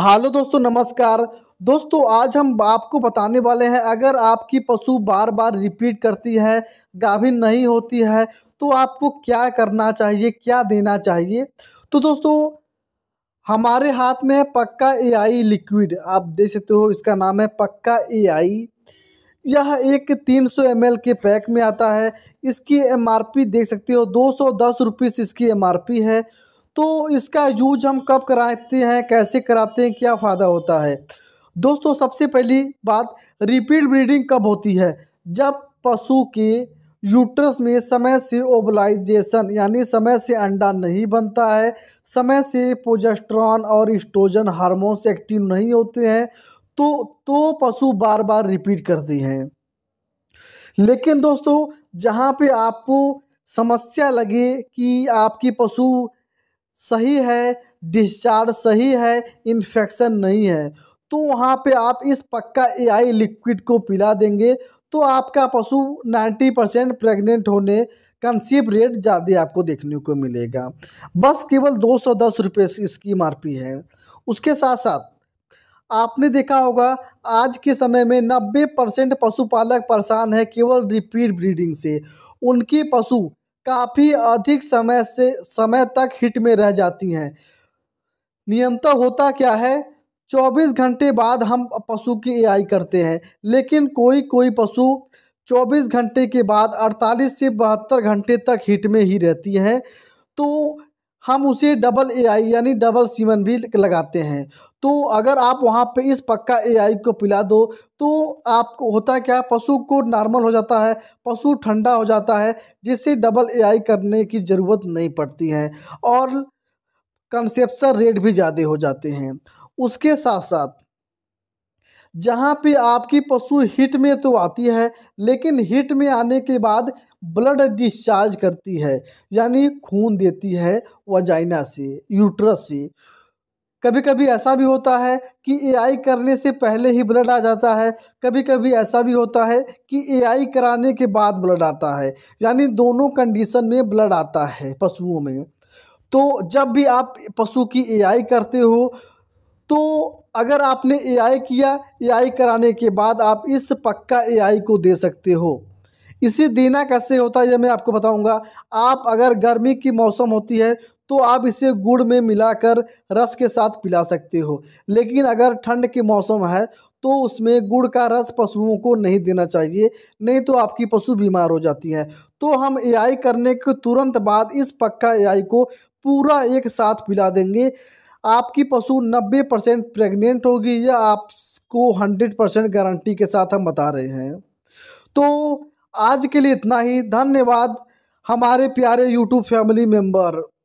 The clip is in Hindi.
हेलो दोस्तों नमस्कार दोस्तों आज हम आपको बताने वाले हैं अगर आपकी पशु बार बार रिपीट करती है गाभिन नहीं होती है तो आपको क्या करना चाहिए क्या देना चाहिए तो दोस्तों हमारे हाथ में पक्का एआई लिक्विड आप देख सकते हो इसका नाम है पक्का एआई यह एक 300 एम के पैक में आता है इसकी एमआरपी देख सकते हो दो सौ इसकी एमआरपी है तो इसका यूज हम कब कराते हैं कैसे कराते हैं क्या फ़ायदा होता है दोस्तों सबसे पहली बात रिपीट ब्रीडिंग कब होती है जब पशु के यूट्रस में समय से ओबलाइजेशन यानी समय से अंडा नहीं बनता है समय से पोजेस्ट्रॉन और इस्ट्रोजन हार्मोन्स एक्टिव नहीं होते हैं तो तो पशु बार बार रिपीट करते हैं लेकिन दोस्तों जहाँ पे आपको समस्या लगे कि आपकी पशु सही है डिस्चार्ज सही है इन्फेक्शन नहीं है तो वहाँ पे आप इस पक्का एआई लिक्विड को पिला देंगे तो आपका पशु 90 परसेंट प्रेगनेंट होने कंसीव रेट ज़्यादा आपको देखने को मिलेगा बस केवल दो सौ दस रुपये इसकी एम है उसके साथ साथ आपने देखा होगा आज के समय में 90 परसेंट पशुपालक परेशान है केवल रिपीट ब्रीडिंग से उनके पशु काफ़ी अधिक समय से समय तक हिट में रह जाती हैं नियमता होता क्या है 24 घंटे बाद हम पशु की एआई करते हैं लेकिन कोई कोई पशु 24 घंटे के बाद 48 से बहत्तर घंटे तक हिट में ही रहती है तो हम उसे डबल एआई यानी डबल सीमन भी लगाते हैं तो अगर आप वहाँ पे इस पक्का एआई को पिला दो तो आपको होता क्या पशु को नॉर्मल हो जाता है पशु ठंडा हो जाता है जिससे डबल एआई करने की ज़रूरत नहीं पड़ती है और कंसेप्शन रेट भी ज़्यादा हो जाते हैं उसके साथ साथ जहाँ पे आपकी पशु हिट में तो आती है लेकिन हिट में आने के बाद ब्लड डिस्चार्ज करती है यानी खून देती है वजाइना से यूट्रस से कभी कभी ऐसा भी होता है कि एआई करने से पहले ही ब्लड आ जाता है कभी कभी ऐसा भी होता है कि एआई कराने के बाद ब्लड आता है यानी दोनों कंडीशन में ब्लड आता है पशुओं में तो जब भी आप पशु की एआई करते हो तो अगर आपने एआई किया एआई कराने के बाद आप इस पक्का एआई को दे सकते हो इसे देना कैसे होता है यह मैं आपको बताऊंगा आप अगर गर्मी की मौसम होती है तो आप इसे गुड़ में मिलाकर रस के साथ पिला सकते हो लेकिन अगर ठंड के मौसम है तो उसमें गुड़ का रस पशुओं को नहीं देना चाहिए नहीं तो आपकी पशु बीमार हो जाती हैं तो हम एआई करने के तुरंत बाद इस पक्का एआई को पूरा एक साथ पिला देंगे आपकी पशु 90 परसेंट प्रेगनेंट होगी या आपको 100 परसेंट गारंटी के साथ हम बता रहे हैं तो आज के लिए इतना ही धन्यवाद हमारे प्यारे यूट्यूब फैमिली मेम्बर